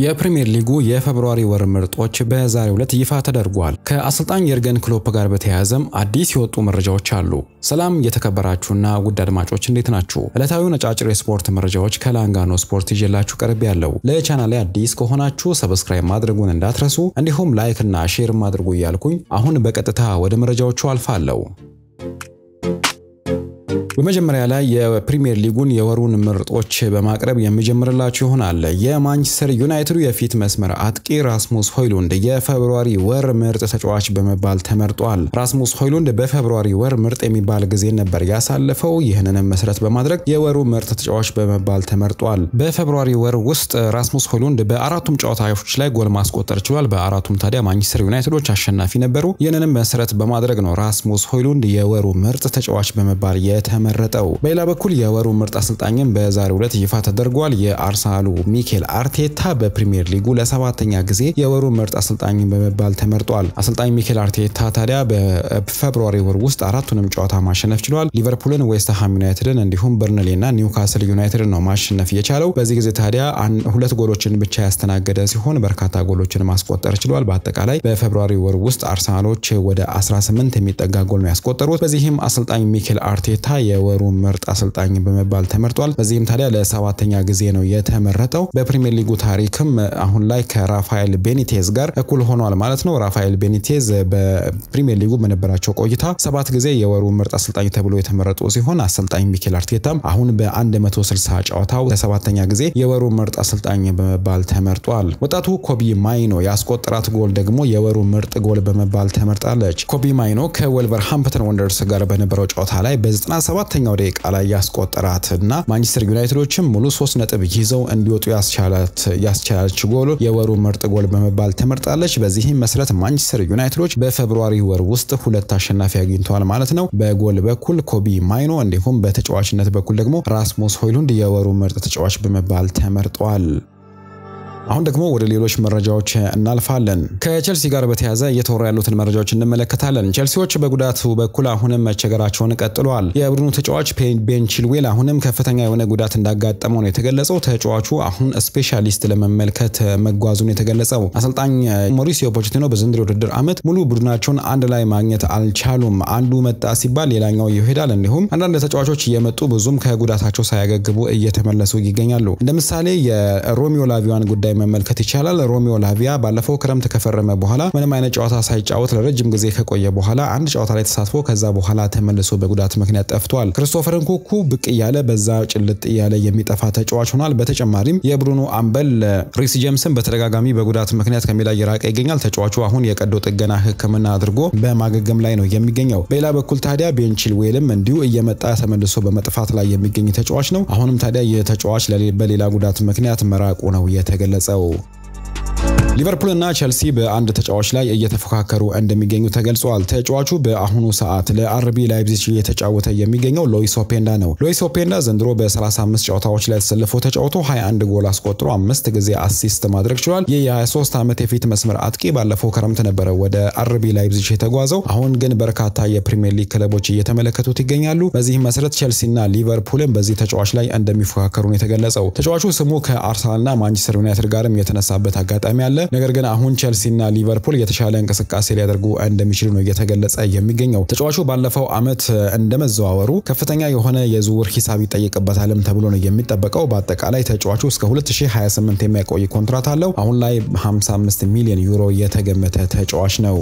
የፕሪምየር ሊጉ የፌብሩዋሪ ወር ምርጦች በዛሬው ዕለት ይፋ ተደርጓል። ከአሰልጣኝ የርገን ክሎፕ ጋር በተያያዘም አዲስ የወጡ መረጃዎች አሉ። ሰላም የተከበራችሁና ውድ አድማጮች እንዴት ናችሁ? ዕለታዊ ነጫጭር የስፖርት መረጃዎች ከላንጋኖ ስፖርት ይዤላችሁ ቀርብ ያለው። ለቻናሌ አዲስ ከሆናችሁ ሰብስክራይብ ማድረጉን እንዳትረሱ፣ እንዲሁም ላይክ እና ሼር ማድርጉ እያልኩኝ አሁን በቀጥታ ወደ መረጃዎቹ አልፋለሁ። በመጀመሪያ ላይ የፕሪሚየር ሊጉን የወሩን ምርጦች በማቅረብ የሚጀምርላችሁ ይሆናል። የማንቸስተር ዩናይትዱ የፊት መስመር አጥቂ ራስሙስ ሆይሉንድ የፌብሩዋሪ ወር ምርጥ ተጫዋች በመባል ተመርጧል። ራስሙስ ሆይሉንድ በፌብሩዋሪ ወር ምርጥ የሚባል ጊዜ ነበር ያሳለፈው። ይህንንም መሰረት በማድረግ የወሩ ምርጥ ተጫዋች በመባል ተመርጧል። በፌብሩዋሪ ወር ውስጥ ራስሙስ ሆይሉንድ በአራቱም ጨዋታዎች ላይ ጎል ማስቆጠር ችሏል። በአራቱም ታዲያ ማንቸስተር ዩናይትዶች አሸናፊ ነበሩ። ይህንንም መሰረት በማድረግ ነው ራስሙስ ሆይሉንድ የወሩ ምርጥ ተጫዋች በመባል የተ መረጠው። በሌላ በኩል የወሩ ምርጥ አሰልጣኝም በዛሬው ዕለት ይፋ ተደርጓል። የአርሰናሉ ሚኬል አርቴታ በፕሪምየር ሊጉ ለሰባተኛ ጊዜ የወሩ ምርጥ አሰልጣኝ በመባል ተመርጧል። አሰልጣኝ ሚኬል አርቴታ ታዲያ በፌብሩዋሪ ወር ውስጥ አራቱንም ጨዋታ ማሸነፍ ችሏል። ሊቨርፑልን፣ ዌስትሃም ዩናይትድን እንዲሁም በርንሌና ኒውካስል ዩናይትድን ነው ማሸነፍ የቻለው። በዚህ ጊዜ ታዲያ ሁለት ጎሎችን ብቻ ያስተናገደ ሲሆን በርካታ ጎሎችን ማስቆጠር ችሏል። በአጠቃላይ በፌብሩዋሪ ወር ውስጥ አርሰናሎች ወደ 18 የሚጠጋ ጎል ነው ያስቆጠሩት። በዚህም አሰልጣኝ ሚኬል አርቴታ የወሩ ምርጥ አሰልጣኝ በመባል ተመርጧል። በዚህም ታዲያ ለሰባተኛ ጊዜ ነው የተመረጠው። በፕሪሚየር ሊጉ ታሪክም አሁን ላይ ከራፋኤል ቤኒቴዝ ጋር እኩል ሆኗል ማለት ነው። ራፋኤል ቤኒቴዝ በፕሪሚየር ሊጉ በነበራቸው ቆይታ ሰባት ጊዜ የወሩ ምርጥ አሰልጣኝ ተብሎ የተመረጡ ሲሆን አሰልጣኝ ሚኬል አርቴታም አሁን በ160 ጨዋታው ለሰባተኛ ጊዜ የወሩ ምርጥ አሰልጣኝ በመባል ተመርጧል። ወጣቱ ኮቢ ማይኖ ያስቆጠራት ጎል ደግሞ የወሩ ምርጥ ጎል በመባል ተመርጣለች። ኮቢ ማይኖ ከወልቨርሃምፕተን ወንደርስ ጋር በነበረው ጨዋታ ላይ በ97 ሰባተኛው ደቂቃ ላይ ያስቆጠራትና ማንቸስተር ዩናይትዶችም ሙሉ ሶስት ነጥብ ይዘው እንዲወጡ ያስቻላች ጎል የወሩ ምርጥ ጎል በመባል ተመርጣለች። በዚህም መሰረት ማንቸስተር ዩናይትዶች በፌብሩዋሪ ወር ውስጥ ሁለት አሸናፊ አግኝተዋል ማለት ነው። በጎል በኩል ኮቢ ማይኖ እንዲሁም በተጫዋችነት በኩል ደግሞ ራስሙስ ሆይሉንድ የወሩ ምርጥ ተጫዋች በመባል ተመርጧል። አሁን ደግሞ ወደ ሌሎች መረጃዎች እናልፋለን። ከቸልሲ ጋር በተያያዘ እየተወራ ያሉትን መረጃዎች እንመለከታለን። ቸልሲዎች በጉዳቱ በኩል አሁንም መቸገራቸውን ቀጥለዋል። የቡድኑ ተጫዋች ቤን ቺልዌል አሁንም ከፍተኛ የሆነ ጉዳት እንዳጋጠመው ነው የተገለጸው። ተጫዋቹ አሁን ስፔሻሊስት ለመመልከት መጓዙን የተገለጸው። አሰልጣኝ ሞሪሲዮ ፖቼቲኖ በዘንድሮ ውድድር ዓመት ሙሉ ቡድናቸውን አንድ ላይ ማግኘት አልቻሉም። አንዱ መጣ ሲባል ሌላኛው ይሄዳል። እንዲሁም አንዳንድ ተጫዋቾች እየመጡ ብዙም ከጉዳታቸው ሳያገግቡ እየተመለሱ ይገኛሉ። እንደ ምሳሌ የሮሚዮ ላቪዋን ጉዳይ መመልከት ይቻላል። ሮሚዮ ላቪያ ባለፈው ክረምት ከፈረመ በኋላ ምንም አይነት ጨዋታ ሳይጫወት ለረጅም ጊዜ ከቆየ በኋላ አንድ ጨዋታ ላይ ተሳትፎ ከዛ በኋላ ተመልሶ በጉዳት ምክንያት ጠፍቷል። ክሪስቶፈር ንኩኩ ብቅ እያለ በዛ ጭልጥ እያለ የሚጠፋ ተጫዋች ሆኗል። በተጨማሪም የብሩኖ አምበል ሪስ ጀምስን በተደጋጋሚ በጉዳት ምክንያት ከሜዳ እየራቀ ይገኛል። ተጫዋቹ አሁን የቀዶ ጥገና ሕክምና አድርጎ በማገገም ላይ ነው የሚገኘው። በሌላ በኩል ታዲያ ቤን ቺልዌልም እንዲሁ እየመጣ ተመልሶ በመጥፋት ላይ የሚገኝ ተጫዋች ነው። አሁንም ታዲያ የተጫዋች በሌላ ጉዳት ምክንያት መራቁ ነው የተገለጸ soul ሊቨርፑልና ቸልሲ በአንድ ተጫዋች ላይ እየተፎካከሩ እንደሚገኙ ተገልጿል። ተጫዋቹ በአሁኑ ሰዓት ለአርቢ ላይፕዚግ እየተጫወተ የሚገኘው ሎይስ ኦፔንዳ ነው። ሎይስ ኦፔንዳ ዘንድሮ በ35 ጨዋታዎች ላይ ተሰልፎ ተጫውቶ 21 ጎል አስቆጥሮ አምስት ጊዜ አሲስት ማድረግ ችሏል። ይህ የ23 ዓመት የፊት መስመር አጥቂ ባለፈው ክረምት ነበረ ወደ አርቢ ላይፕዚግ የተጓዘው። አሁን ግን በርካታ የፕሪምየር ሊግ ክለቦች እየተመለከቱት ይገኛሉ። በዚህ መሰረት ቸልሲና ሊቨርፑልን በዚህ ተጫዋች ላይ እንደሚፎካከሩ ነው የተገለጸው። ተጫዋቹ ስሙ ከአርሰናልና ማንቸስተር ዩናይትድ ጋርም የተነሳበት አጋጣሚ አለ። ነገር ግን አሁን ቸልሲና ሊቨርፑል የተሻለ እንቅስቃሴ ሊያደርጉ እንደሚችሉ ነው እየተገለጸ የሚገኘው። ተጫዋቹ ባለፈው ዓመት እንደመዘዋወሩ ከፍተኛ የሆነ የዝውውር ሂሳብ ይጠየቅበታልም ተብሎ ነው የሚጠበቀው። በአጠቃላይ ተጫዋቹ እስከ 2028 የሚያቆይ ኮንትራት አለው። አሁን ላይ 55 ሚሊዮን ዩሮ የተገመተ ተጫዋች ነው።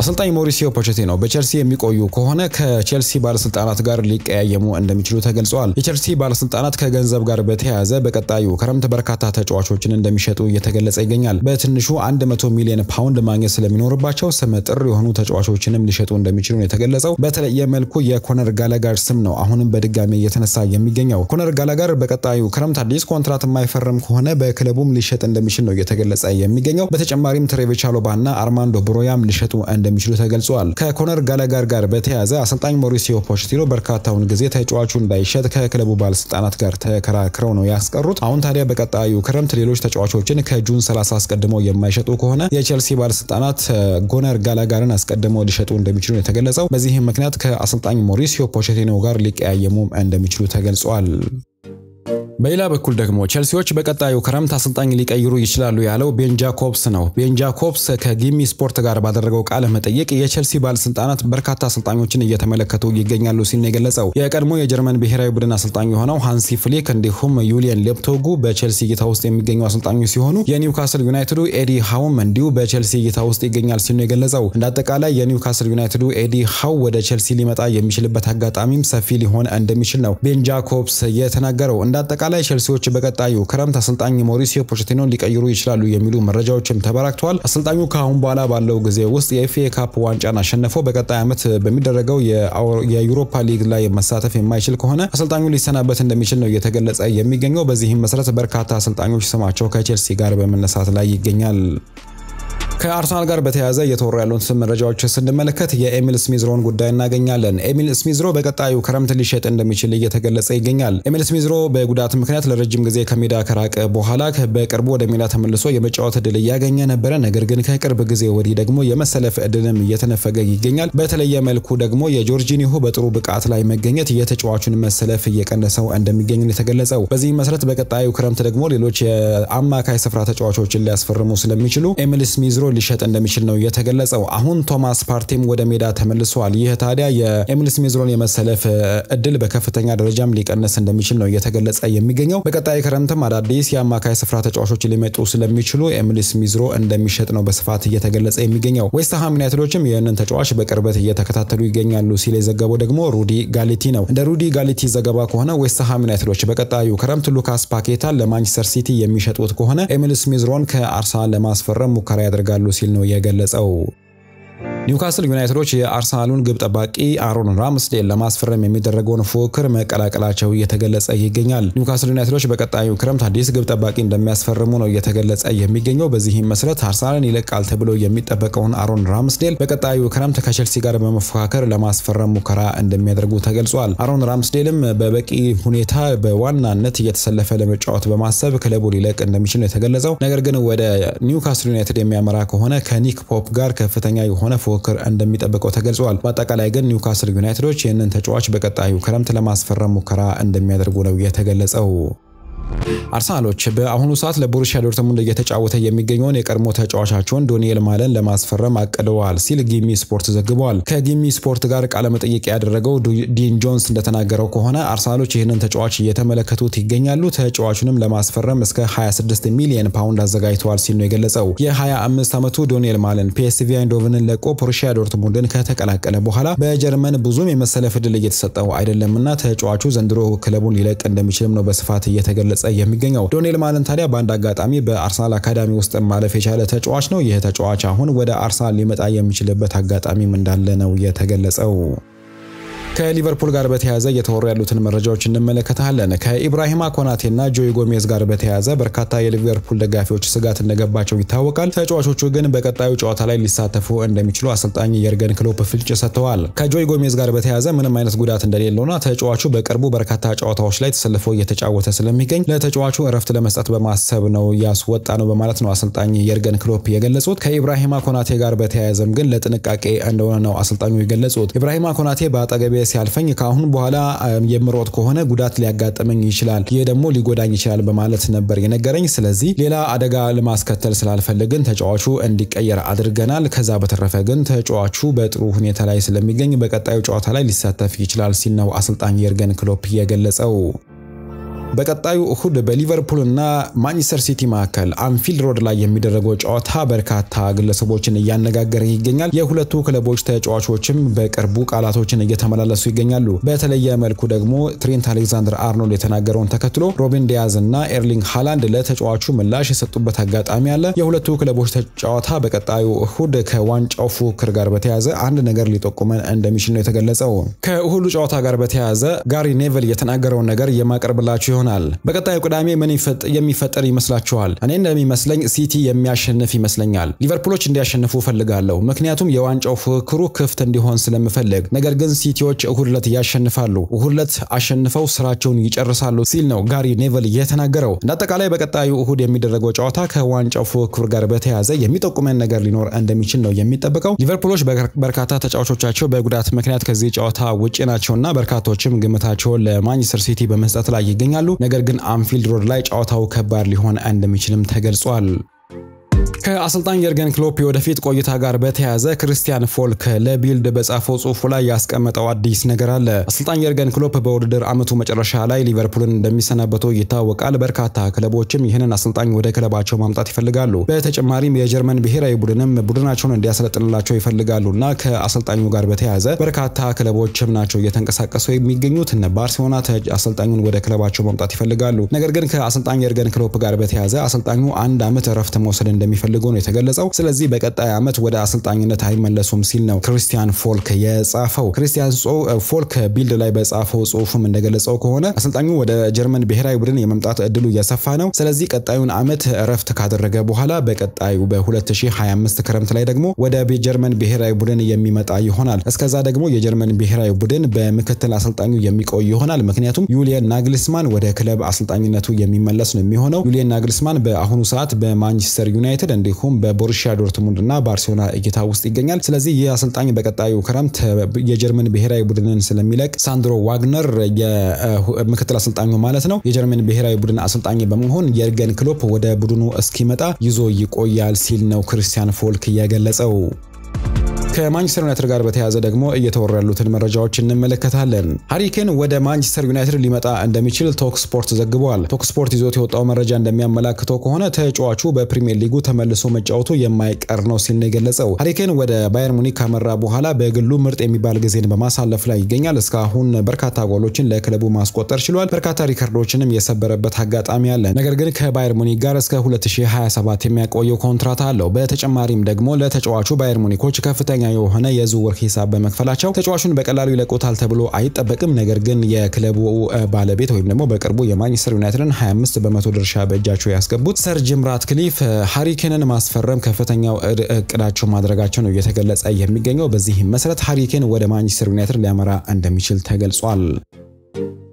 አሰልጣኝ ሞሪሲዮ ፖቼቲኖ በቸልሲ የሚቆዩ ከሆነ ከቸልሲ ባለስልጣናት ጋር ሊቀያየሙ እንደሚችሉ ተገልጿል። የቸልሲ ባለስልጣናት ከገንዘብ ጋር በተያያዘ በቀጣዩ ክረምት በርካታ ተጫዋቾችን እንደሚሸጡ እየተገለጸ ይገኛል። በትንሹ 100 ሚሊዮን ፓውንድ ማግኘት ስለሚኖርባቸው ስመ ጥር የሆኑ ተጫዋቾችንም ሊሸጡ እንደሚችሉ ነው የተገለጸው። በተለየ መልኩ የኮነር ጋለጋር ስም ነው አሁንም በድጋሚ እየተነሳ የሚገኘው። ኮነር ጋለጋር በቀጣዩ ክረምት አዲስ ኮንትራት የማይፈርም ከሆነ በክለቡም ሊሸጥ እንደሚችል ነው እየተገለጸ የሚገኘው። በተጨማሪም ትሬቬቻሎባ እና አርማንዶ ብሮያም ሊሸጡ እንደ እንደሚችሉ ተገልጿል። ከኮነር ጋላጋር ጋር በተያያዘ አሰልጣኝ ሞሪሲዮ ፖቼቲኖ በርካታውን ጊዜ ተጫዋቹ እንዳይሸጥ ከክለቡ ባለስልጣናት ጋር ተከራክረው ነው ያስቀሩት። አሁን ታዲያ በቀጣዩ ክረምት ሌሎች ተጫዋቾችን ከጁን 30 አስቀድሞ የማይሸጡ ከሆነ የቼልሲ ባለስልጣናት ጎነር ጋላጋርን አስቀድመው ሊሸጡ እንደሚችሉ ነው የተገለጸው። በዚህም ምክንያት ከአሰልጣኝ ሞሪሲዮ ፖቼቲኖ ጋር ሊቀያየሙም እንደሚችሉ ተገልጿል። በሌላ በኩል ደግሞ ቸልሲዎች በቀጣዩ ክረምት አሰልጣኝ ሊቀይሩ ይችላሉ ያለው ቤን ጃኮብስ ነው። ቤን ጃኮብስ ከጊሚ ስፖርት ጋር ባደረገው ቃለ መጠይቅ የቸልሲ ባለስልጣናት በርካታ አሰልጣኞችን እየተመለከቱ ይገኛሉ ሲል ነው የገለጸው። የቀድሞ የጀርመን ብሔራዊ ቡድን አሰልጣኝ የሆነው ሃንሲ ፍሊክ እንዲሁም ዩሊየን ሌፕቶጉ በቸልሲ እይታ ውስጥ የሚገኙ አሰልጣኞች ሲሆኑ የኒውካስል ዩናይትዱ ኤዲ ሃውም እንዲሁ በቸልሲ እይታ ውስጥ ይገኛል ሲል ነው የገለጸው። እንደ አጠቃላይ የኒውካስል ዩናይትዱ ኤዲ ሃው ወደ ቸልሲ ሊመጣ የሚችልበት አጋጣሚም ሰፊ ሊሆን እንደሚችል ነው ቤን ጃኮብስ የተናገረው። እንደ በአጠቃላይ ቸልሲዎች በቀጣዩ ክረምት አሰልጣኝ ሞሪሲዮ ፖቼቲኖን ሊቀይሩ ይችላሉ የሚሉ መረጃዎችም ተበራክተዋል። አሰልጣኙ ከአሁን በኋላ ባለው ጊዜ ውስጥ የኤፍኤ ካፕ ዋንጫን አሸንፎ በቀጣይ ዓመት በሚደረገው የዩሮፓ ሊግ ላይ መሳተፍ የማይችል ከሆነ አሰልጣኙ ሊሰናበት እንደሚችል ነው እየተገለጸ የሚገኘው። በዚህም መሰረት በርካታ አሰልጣኞች ስማቸው ከቼልሲ ጋር በመነሳት ላይ ይገኛል። ከአርሰናል ጋር በተያያዘ እየተወሩ ያሉን መረጃዎች ስንመለከት የኤሚል ስሚዝሮን ጉዳይ እናገኛለን። ኤሚል ስሚዝሮ በቀጣዩ ክረምት ሊሸጥ እንደሚችል እየተገለጸ ይገኛል። ኤሚል ስሚዝሮ በጉዳት ምክንያት ለረጅም ጊዜ ከሜዳ ከራቀ በኋላ በቅርቡ ወደ ሜዳ ተመልሶ የመጫወት እድል እያገኘ ነበረ። ነገር ግን ከቅርብ ጊዜ ወዲህ ደግሞ የመሰለፍ እድልም እየተነፈገ ይገኛል። በተለየ መልኩ ደግሞ የጆርጂኒሆ በጥሩ ብቃት ላይ መገኘት የተጫዋቹን መሰለፍ እየቀነሰው እንደሚገኝ የተገለጸው። በዚህ መሰረት በቀጣዩ ክረምት ደግሞ ሌሎች የአማካይ ስፍራ ተጫዋቾችን ሊያስፈርሙ ስለሚችሉ ኤሚል ስሚዝሮ ሊሸጥ እንደሚችል ነው የተገለጸው። አሁን ቶማስ ፓርቲም ወደ ሜዳ ተመልሷል። ይህ ታዲያ የኤምል ስሚዝሮን የመሰለፍ እድል በከፍተኛ ደረጃም ሊቀንስ እንደሚችል ነው እየተገለጸ የሚገኘው። በቀጣይ ክረምትም አዳዲስ የአማካይ ስፍራ ተጫዋቾች ሊመጡ ስለሚችሉ ኤምል ስሚዝሮ እንደሚሸጥ ነው በስፋት እየተገለጸ የሚገኘው። ዌስትሃም ዩናይትዶችም ይህንን ተጫዋች በቅርበት እየተከታተሉ ይገኛሉ ሲል የዘገበው ደግሞ ሩዲ ጋሊቲ ነው። እንደ ሩዲ ጋሊቲ ዘገባ ከሆነ ዌስትሃም ዩናይትዶች በቀጣዩ ክረምት ሉካስ ፓኬታ ለማንቸስተር ሲቲ የሚሸጡት ከሆነ ኤምል ስሚዝሮን ከአርሰናል ለማስፈረም ሙከራ ያደርጋል ይፈልጋሉ ሲል ነው የገለጸው። ኒውካስል ዩናይትዶች የአርሰናሉን ግብ ጠባቂ አሮን ራምስዴል ለማስፈረም የሚደረገውን ፉክክር መቀላቀላቸው እየተገለጸ ይገኛል። ኒውካስል ዩናይትዶች በቀጣዩ ክረምት አዲስ ግብ ጠባቂ እንደሚያስፈርሙ ነው እየተገለጸ የሚገኘው። በዚህም መሰረት አርሰናልን ይለቃል ተብሎ የሚጠበቀውን አሮን ራምስዴል በቀጣዩ ክረምት ከቸልሲ ጋር በመፎካከር ለማስፈረም ሙከራ እንደሚያደርጉ ተገልጿል። አሮን ራምስዴልም በበቂ ሁኔታ በዋናነት እየተሰለፈ ለመጫወት በማሰብ ክለቡ ሊለቅ እንደሚችል ነው የተገለጸው። ነገር ግን ወደ ኒውካስል ዩናይትድ የሚያመራ ከሆነ ከኒክ ፖፕ ጋር ከፍተኛ የሆነ ፉክክር ፉክክር እንደሚጠብቀው ተገልጿል። በአጠቃላይ ግን ኒውካስል ዩናይትዶች ይህንን ተጫዋች በቀጣዩ ክረምት ለማስፈረም ሙከራ እንደሚያደርጉ ነው የተገለጸው። አርሰናሎች በአሁኑ ሰዓት ለቦሩሲያ ዶርትሙንድ እየተጫወተ የሚገኘውን የቀድሞ ተጫዋቻቸውን ዶኒኤል ማለን ለማስፈረም አቅደዋል ሲል ጊሚ ስፖርት ዘግቧል። ከጊሚ ስፖርት ጋር መጠየቅ ያደረገው ዲን ጆንስ እንደተናገረው ከሆነ አርሰናሎች ይህንን ተጫዋች እየተመለከቱት ይገኛሉ። ተጫዋቹንም ለማስፈረም እስከ 26 ሚሊየን ፓውንድ አዘጋጅተዋል ሲል ነው የገለጸው። የ25 ዓመቱ ዶኒኤል ማለን ፒኤስቪ አይንዶቨንን ለቆ ቦሩሲያ ዶርትሙንድን ከተቀላቀለ በኋላ በጀርመን ብዙም የመሰለፍ ዕድል እየተሰጠው አይደለምና ተጫዋቹ ዘንድሮ ክለቡን ሊለቅ እንደሚችልም ነው በስፋት እየተገለጸ እየገለጸ የሚገኘው። ዶኔል ማለን ታዲያ በአንድ አጋጣሚ በአርሰናል አካዳሚ ውስጥ ማለፍ የቻለ ተጫዋች ነው። ይህ ተጫዋች አሁን ወደ አርሰናል ሊመጣ የሚችልበት አጋጣሚም እንዳለ ነው የተገለጸው። ከሊቨርፑል ጋር በተያያዘ እየተወሩ ያሉትን መረጃዎች እንመለከታለን። ከኢብራሂማ ኮናቴና ጆይ ጎሜዝ ጋር በተያያዘ በርካታ የሊቨርፑል ደጋፊዎች ስጋት እንደገባቸው ይታወቃል። ተጫዋቾቹ ግን በቀጣዩ ጨዋታ ላይ ሊሳተፉ እንደሚችሉ አሰልጣኝ የርገን ክሎፕ ፍልጭ ሰጥተዋል። ከጆይ ጎሜዝ ጋር በተያያዘ ምንም አይነት ጉዳት እንደሌለውና ተጫዋቹ በቅርቡ በርካታ ጨዋታዎች ላይ ተሰልፎ እየተጫወተ ስለሚገኝ ለተጫዋቹ እረፍት ለመስጠት በማሰብ ነው ያስወጣ ነው በማለት ነው አሰልጣኝ የርገን ክሎፕ የገለጹት። ከኢብራሂማ ኮናቴ ጋር በተያያዘም ግን ለጥንቃቄ እንደሆነ ነው አሰልጣኙ የገለጹት። ኢብራሂማ ኮናቴ በአጠገቤ ሲያልፈኝ ከአሁን በኋላ የምሮጥ ከሆነ ጉዳት ሊያጋጥመኝ ይችላል፣ ይህ ደግሞ ሊጎዳኝ ይችላል በማለት ነበር የነገረኝ። ስለዚህ ሌላ አደጋ ለማስከተል ስላልፈልግን ተጫዋቹ እንዲቀየር አድርገናል። ከዛ በተረፈ ግን ተጫዋቹ በጥሩ ሁኔታ ላይ ስለሚገኝ በቀጣዩ ጨዋታ ላይ ሊሳተፍ ይችላል ሲል ነው አሰልጣኝ የርገን ክሎፕ የገለጸው። በቀጣዩ እሁድ በሊቨርፑልና ማንቸስተር ሲቲ መካከል አንፊልድ ሮድ ላይ የሚደረገው ጨዋታ በርካታ ግለሰቦችን እያነጋገረ ይገኛል። የሁለቱ ክለቦች ተጫዋቾችም በቅርቡ ቃላቶችን እየተመላለሱ ይገኛሉ። በተለየ መልኩ ደግሞ ትሬንት አሌክዛንደር አርኖልድ የተናገረውን ተከትሎ ሮቢን ዲያዝ እና ኤርሊንግ ሃላንድ ለተጫዋቹ ምላሽ የሰጡበት አጋጣሚ አለ። የሁለቱ ክለቦች ጨዋታ በቀጣዩ እሁድ ከዋንጫው ፉክክር ጋር በተያያዘ አንድ ነገር ሊጠቁመን እንደሚችል ነው የተገለጸው። ከእሁዱ ጨዋታ ጋር በተያያዘ ጋሪ ኔቨል የተናገረውን ነገር የማቀርብላችሁ ይሆናል። ይሆናል። በቀጣዩ ቅዳሜ ምን የሚፈጠር ይመስላችኋል? እኔ እንደሚመስለኝ ሲቲ የሚያሸንፍ ይመስለኛል። ሊቨርፑሎች እንዲያሸንፉ እፈልጋለሁ፣ ምክንያቱም የዋንጫው ፉክክሩ ክፍት እንዲሆን ስለምፈልግ። ነገር ግን ሲቲዎች እሁድ ዕለት ያሸንፋሉ። እሁድ ዕለት አሸንፈው ስራቸውን ይጨርሳሉ ሲል ነው ጋሪ ኔቨል የተናገረው። እንደ አጠቃላይ በቀጣዩ እሁድ የሚደረገው ጨዋታ ከዋንጫው ፉክክር ጋር በተያያዘ የሚጠቁመን ነገር ሊኖር እንደሚችል ነው የሚጠበቀው። ሊቨርፑሎች በርካታ ተጫዋቾቻቸው በጉዳት ምክንያት ከዚህ ጨዋታ ውጭ ናቸውና በርካቶችም ግምታቸውን ለማንቸስተር ሲቲ በመስጠት ላይ ይገኛሉ። ይችላሉ። ነገር ግን አንፊልድ ሮድ ላይ ጨዋታው ከባድ ሊሆን እንደሚችልም ተገልጿል። ከአሰልጣኝ የርገን ክሎፕ የወደፊት ቆይታ ጋር በተያያዘ ክርስቲያን ፎልክ ለቢልድ በጻፈው ጽሁፉ ላይ ያስቀመጠው አዲስ ነገር አለ። አሰልጣኝ የርገን ክሎፕ በውድድር አመቱ መጨረሻ ላይ ሊቨርፑልን እንደሚሰናበቱ ይታወቃል። በርካታ ክለቦችም ይህንን አሰልጣኝ ወደ ክለባቸው ማምጣት ይፈልጋሉ። በተጨማሪም የጀርመን ብሔራዊ ቡድንም ቡድናቸውን እንዲያሰለጥንላቸው ይፈልጋሉና ከአሰልጣኙ ጋር በተያያዘ በርካታ ክለቦችም ናቸው እየተንቀሳቀሱ የሚገኙት። እነ ባርሴሎና አሰልጣኙን ወደ ክለባቸው ማምጣት ይፈልጋሉ። ነገር ግን ከአሰልጣኝ የርገን ክሎፕ ጋር በተያያዘ አሰልጣኙ አንድ አመት እረፍት መውሰድ እንደሚ እንደሚፈልጉ ነው የተገለጸው። ስለዚህ በቀጣይ ዓመት ወደ አሰልጣኝነት አይመለሱም ሲል ነው ክሪስቲያን ፎልክ የጻፈው። ክሪስቲያን ፎልክ ቢልድ ላይ በጻፈው ጽሁፍም እንደገለጸው ከሆነ አሰልጣኙ ወደ ጀርመን ብሔራዊ ቡድን የመምጣት እድሉ እየሰፋ ነው። ስለዚህ ቀጣዩን ዓመት እረፍት ካደረገ በኋላ በቀጣዩ በ2025 ክረምት ላይ ደግሞ ወደ ጀርመን ብሔራዊ ቡድን የሚመጣ ይሆናል። እስከዛ ደግሞ የጀርመን ብሔራዊ ቡድን በምክትል አሰልጣኙ የሚቆይ ይሆናል። ምክንያቱም ዩሊየን ናግልስማን ወደ ክለብ አሰልጣኝነቱ የሚመለስ ነው የሚሆነው። ዩሊየን ናግልስማን በአሁኑ ሰዓት በማንቸስተር ዩናይትድ ዩናይትድ እንዲሁም በቦሩሺያ ዶርትሙንድ እና ባርሴሎና እይታ ውስጥ ይገኛል። ስለዚህ ይህ አሰልጣኝ በቀጣዩ ክረምት የጀርመን ብሔራዊ ቡድንን ስለሚለቅ ሳንድሮ ዋግነር የምክትል አሰልጣኙ ማለት ነው የጀርመን ብሔራዊ ቡድን አሰልጣኝ በመሆን የርገን ክሎፕ ወደ ቡድኑ እስኪመጣ ይዞ ይቆያል ሲል ነው ክርስቲያን ፎልክ የገለጸው። ከማንቸስተር ዩናይትድ ጋር በተያያዘ ደግሞ እየተወሩ ያሉትን መረጃዎች እንመለከታለን። ሃሪኬን ወደ ማንቸስተር ዩናይትድ ሊመጣ እንደሚችል ቶክ ስፖርት ዘግቧል። ቶክ ስፖርት ይዞት የወጣው መረጃ እንደሚያመላክተው ከሆነ ተጫዋቹ በፕሪሚየር ሊጉ ተመልሶ መጫወቱ የማይቀር ነው ሲል ነው የገለጸው። ሃሪኬን ወደ ባየር ሙኒክ ካመራ በኋላ በግሉ ምርጥ የሚባል ጊዜን በማሳለፍ ላይ ይገኛል። እስካሁን በርካታ ጎሎችን ለክለቡ ማስቆጠር ችሏል። በርካታ ሪከርዶችንም የሰበረበት አጋጣሚ አለ። ነገር ግን ከባየር ሙኒክ ጋር እስከ 2027 የሚያቆየው ኮንትራት አለው። በተጨማሪም ደግሞ ለተጫዋቹ ባየር ሙኒኮች ከፍተኛ የሆነ የዝውውር ሂሳብ በመክፈላቸው ተጫዋቹን በቀላሉ ይለቁታል ተብሎ አይጠበቅም። ነገር ግን የክለቡ ባለቤት ወይም ደግሞ በቅርቡ የማንቸስተር ዩናይትድን 25 በመቶ ድርሻ በእጃቸው ያስገቡት ሰር ጅም ራትክሊፍ ሀሪኬንን ማስፈረም ከፍተኛው እቅዳቸው ማድረጋቸው ነው እየተገለጸ የሚገኘው። በዚህም መሰረት ሀሪኬን ወደ ማንቸስተር ዩናይትድ ሊያመራ እንደሚችል ተገልጿል።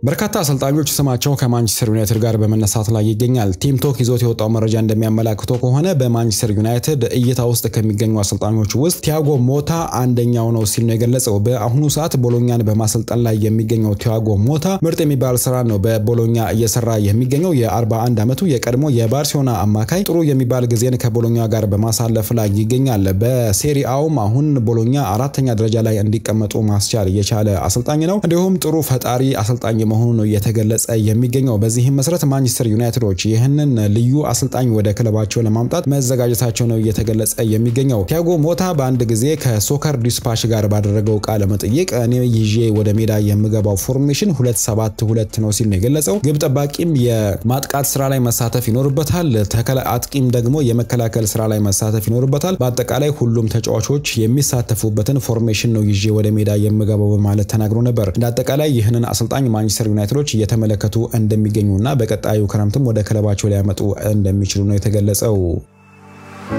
በርካታ አሰልጣኞች ስማቸው ከማንቸስተር ዩናይትድ ጋር በመነሳት ላይ ይገኛል። ቲም ቶክ ይዞት የወጣው መረጃ እንደሚያመላክተው ከሆነ በማንቸስተር ዩናይትድ እይታ ውስጥ ከሚገኙ አሰልጣኞች ውስጥ ቲያጎ ሞታ አንደኛው ነው ሲል ነው የገለጸው። በአሁኑ ሰዓት ቦሎኛን በማሰልጠን ላይ የሚገኘው ቲያጎ ሞታ ምርጥ የሚባል ስራ ነው በቦሎኛ እየሰራ የሚገኘው የ41 ዓመቱ የቀድሞ የባርሴሎና አማካይ ጥሩ የሚባል ጊዜን ከቦሎኛ ጋር በማሳለፍ ላይ ይገኛል። በሴሪአውም አሁን ቦሎኛ አራተኛ ደረጃ ላይ እንዲቀመጡ ማስቻል የቻለ አሰልጣኝ ነው። እንዲሁም ጥሩ ፈጣሪ አሰልጣኝ መሆኑ ነው እየተገለጸ የሚገኘው። በዚህም መሰረት ማንቸስተር ዩናይትዶች ይህንን ልዩ አሰልጣኝ ወደ ክለባቸው ለማምጣት መዘጋጀታቸው ነው እየተገለጸ የሚገኘው። ቲያጎ ሞታ በአንድ ጊዜ ከሶከር ዲስፓች ጋር ባደረገው ቃለ መጠይቅ እኔ ይዤ ወደ ሜዳ የምገባው ፎርሜሽን ሁለት ነው ሲል ነው የገለጸው። ግብ ጠባቂም የማጥቃት ስራ ላይ መሳተፍ ይኖርበታል፣ ተከለ አጥቂም ደግሞ የመከላከል ስራ ላይ መሳተፍ ይኖርበታል። በአጠቃላይ ሁሉም ተጫዋቾች የሚሳተፉበትን ፎርሜሽን ነው ይዤ ወደ ሜዳ የምገባው በማለት ተናግሮ ነበር። እንደ አጠቃላይ ይህንን አሰልጣኝ ማንቸስተር ማንቸስተር ዩናይትዶች እየተመለከቱ እንደሚገኙና በቀጣዩ ክረምትም ወደ ክለባቸው ሊያመጡ እንደሚችሉ ነው የተገለጸው።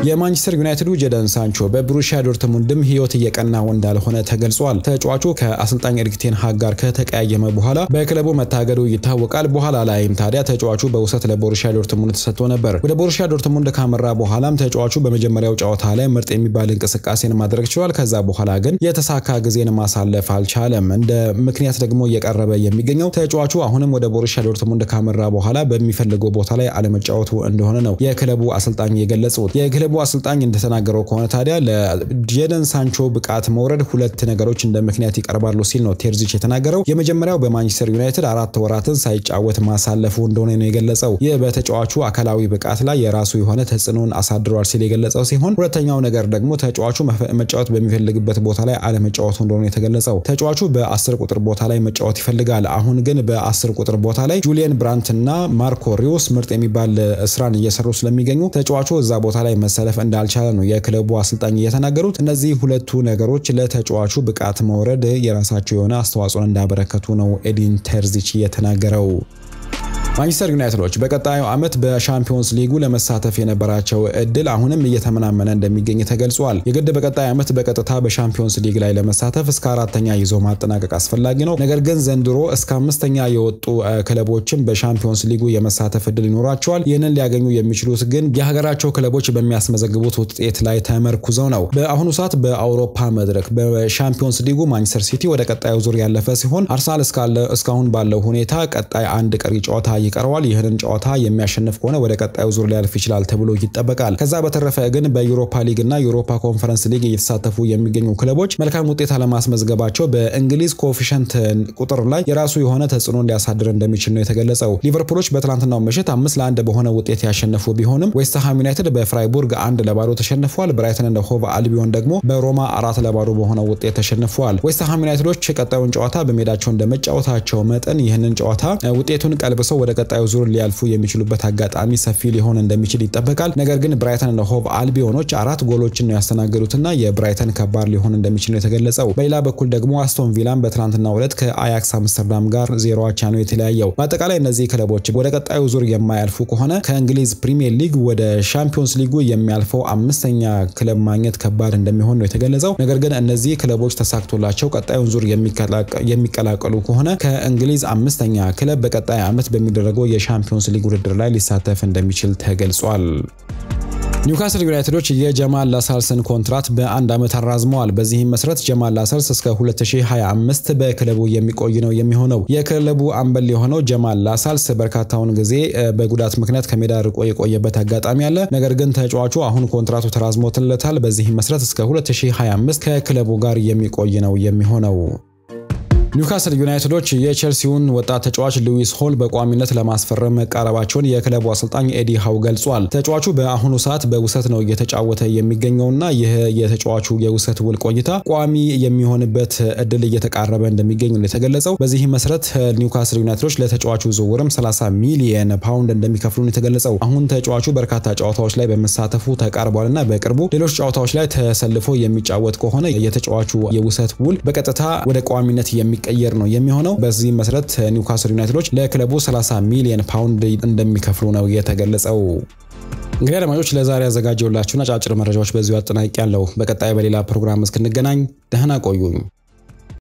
የማንቸስተር ዩናይትዱ ጀደን ሳንቾ በብሩሺያ ዶርትሙንድም ህይወት እየቀናው እንዳልሆነ ተገልጿል። ተጫዋቹ ከአሰልጣኝ ኤሪክ ቴን ሃግ ጋር ከተቀያየመ በኋላ በክለቡ መታገዱ ይታወቃል። በኋላ ላይም ታዲያ ተጫዋቹ በውሰት ለቦሩሻ ዶርትሙንድ ተሰጥቶ ነበር። ወደ ቦሩሻ ዶርትሙንድ ካመራ በኋላም ተጫዋቹ በመጀመሪያው ጨዋታ ላይ ምርጥ የሚባል እንቅስቃሴን ማድረግ ችሏል። ከዛ በኋላ ግን የተሳካ ጊዜን ማሳለፍ አልቻለም። እንደ ምክንያት ደግሞ እየቀረበ የሚገኘው ተጫዋቹ አሁንም ወደ ቦሩሻ ዶርትሙንድ ካመራ በኋላ በሚፈልገው ቦታ ላይ አለመጫወቱ እንደሆነ ነው የክለቡ አሰልጣኝ የገለጹት። የክለቡ አሰልጣኝ እንደተናገረው ከሆነ ታዲያ ለጄደን ሳንቾ ብቃት መውረድ ሁለት ነገሮች እንደ ምክንያት ይቀርባሉ ሲል ነው ቴርዚች የተናገረው። የመጀመሪያው በማንቸስተር ዩናይትድ አራት ወራትን ሳይጫወት ማሳለፉ እንደሆነ ነው የገለጸው። ይህ በተጫዋቹ አካላዊ ብቃት ላይ የራሱ የሆነ ተጽዕኖን አሳድሯል ሲል የገለጸው ሲሆን ሁለተኛው ነገር ደግሞ ተጫዋቹ መጫወት በሚፈልግበት ቦታ ላይ አለመጫወቱ እንደሆነ የተገለጸው። ተጫዋቹ በአስር ቁጥር ቦታ ላይ መጫወት ይፈልጋል። አሁን ግን በአስር ቁጥር ቦታ ላይ ጁሊየን ብራንት እና ማርኮ ሪዮስ ምርጥ የሚባል ስራን እየሰሩ ስለሚገኙ ተጫዋቹ እዛ ቦታ ላይ መሰለፍ እንዳልቻለ ነው የክለቡ አሰልጣኝ የተናገሩት። እነዚህ ሁለቱ ነገሮች ለተጫዋቹ ብቃት መውረድ የራሳቸው የሆነ አስተዋጽኦን እንዳበረከቱ ነው ኤዲን ተርዚች የተናገረው። ማንቸስተር ዩናይትዶች በቀጣዩ ዓመት በሻምፒዮንስ ሊጉ ለመሳተፍ የነበራቸው እድል አሁንም እየተመናመነ እንደሚገኝ ተገልጿል። የግድ በቀጣይ ዓመት በቀጥታ በሻምፒዮንስ ሊግ ላይ ለመሳተፍ እስከ አራተኛ ይዞ ማጠናቀቅ አስፈላጊ ነው። ነገር ግን ዘንድሮ እስከ አምስተኛ የወጡ ክለቦችም በሻምፒዮንስ ሊጉ የመሳተፍ እድል ይኖራቸዋል። ይህንን ሊያገኙ የሚችሉት ግን የሀገራቸው ክለቦች በሚያስመዘግቡት ውጤት ላይ ተመርኩዘው ነው። በአሁኑ ሰዓት በአውሮፓ መድረክ በሻምፒዮንስ ሊጉ ማንቸስተር ሲቲ ወደ ቀጣዩ ዙር ያለፈ ሲሆን አርሰናል እስካሁን ባለው ሁኔታ ቀጣይ አንድ ቀሪ ጨዋታ ይቀረዋል። ይህንን ጨዋታ የሚያሸንፍ ከሆነ ወደ ቀጣዩ ዙር ሊያልፍ ይችላል ተብሎ ይጠበቃል። ከዛ በተረፈ ግን በዩሮፓ ሊግ እና ዩሮፓ ኮንፈረንስ ሊግ እየተሳተፉ የሚገኙ ክለቦች መልካም ውጤት አለማስመዝገባቸው በእንግሊዝ ኮኤፊሽንት ቁጥር ላይ የራሱ የሆነ ተጽዕኖ ሊያሳድር እንደሚችል ነው የተገለጸው። ሊቨርፑሎች በትላንትናው ምሽት አምስት ለአንድ በሆነ ውጤት ያሸነፉ ቢሆንም ዌስትሃም ዩናይትድ በፍራይቡርግ አንድ ለባዶ ተሸንፏል። ብራይተን እንደ ሆቭ አልቢዮን ደግሞ በሮማ አራት ለባዶ በሆነ ውጤት ተሸንፏል። ዌስትሃም ዩናይትዶች ቀጣዩን ጨዋታ በሜዳቸው እንደመጫወታቸው መጠን ይህንን ጨዋታ ውጤቱን ቀልብሰው ወደ ለቀጣዩ ዙር ሊያልፉ የሚችሉበት አጋጣሚ ሰፊ ሊሆን እንደሚችል ይጠበቃል። ነገር ግን ብራይተን ሆቭ አልቢዮኖች አራት ጎሎችን ነው ያስተናገዱትና የብራይተን ከባድ ሊሆን እንደሚችል ነው የተገለጸው። በሌላ በኩል ደግሞ አስቶን ቪላን በትናንትናው ዕለት ከአያክስ አምስተርዳም ጋር ዜሮ አቻ ነው የተለያየው። በአጠቃላይ እነዚህ ክለቦች ወደ ቀጣዩ ዙር የማያልፉ ከሆነ ከእንግሊዝ ፕሪሚየር ሊግ ወደ ሻምፒዮንስ ሊጉ የሚያልፈው አምስተኛ ክለብ ማግኘት ከባድ እንደሚሆን ነው የተገለጸው። ነገር ግን እነዚህ ክለቦች ተሳክቶላቸው ቀጣዩን ዙር የሚቀላቀሉ ከሆነ ከእንግሊዝ አምስተኛ ክለብ በቀጣይ ዓመት በሚደረ በሚደረገው የሻምፒዮንስ ሊግ ውድድር ላይ ሊሳተፍ እንደሚችል ተገልጿል። ኒውካስል ዩናይትዶች የጀማል ላሳልስን ኮንትራት በአንድ ዓመት አራዝመዋል። በዚህም መሰረት ጀማል ላሳልስ እስከ 2025 በክለቡ የሚቆይ ነው የሚሆነው። የክለቡ አምበል የሆነው ጀማል ላሳልስ በርካታውን ጊዜ በጉዳት ምክንያት ከሜዳ ርቆ የቆየበት አጋጣሚ አለ። ነገር ግን ተጫዋቹ አሁን ኮንትራቱ ተራዝሞትለታል። በዚህም መሰረት እስከ 2025 ከክለቡ ጋር የሚቆይ ነው የሚሆነው። ኒውካስል ዩናይትዶች የቼልሲውን ወጣት ተጫዋች ሉዊስ ሆል በቋሚነት ለማስፈረም መቃረባቸውን የክለቡ አሰልጣኝ ኤዲ ሀው ገልጿል። ተጫዋቹ በአሁኑ ሰዓት በውሰት ነው እየተጫወተ የሚገኘውና ይህ የተጫዋቹ የውሰት ውል ቆይታ ቋሚ የሚሆንበት እድል እየተቃረበ እንደሚገኝ ነው የተገለጸው። በዚህ መሰረት ኒውካስል ዩናይትዶች ለተጫዋቹ ዝውውርም 30 ሚሊየን ፓውንድ እንደሚከፍሉ ነው የተገለጸው። አሁን ተጫዋቹ በርካታ ጨዋታዎች ላይ በመሳተፉ ተቃርቧልና በቅርቡ ሌሎች ጨዋታዎች ላይ ተሰልፎ የሚጫወት ከሆነ የተጫዋቹ የውሰት ውል በቀጥታ ወደ ቋሚነት የሚ እንዲቀየር ነው የሚሆነው። በዚህ መሰረት ኒውካስል ዩናይትዶች ለክለቡ 30 ሚሊዮን ፓውንድ እንደሚከፍሉ ነው የተገለጸው። እንግዲህ አድማጮች ለዛሬ ያዘጋጀውላችሁና አጫጭር መረጃዎች በዚሁ አጥናቂ ያለው። በቀጣይ በሌላ ፕሮግራም እስክንገናኝ ደህና ቆዩኝ።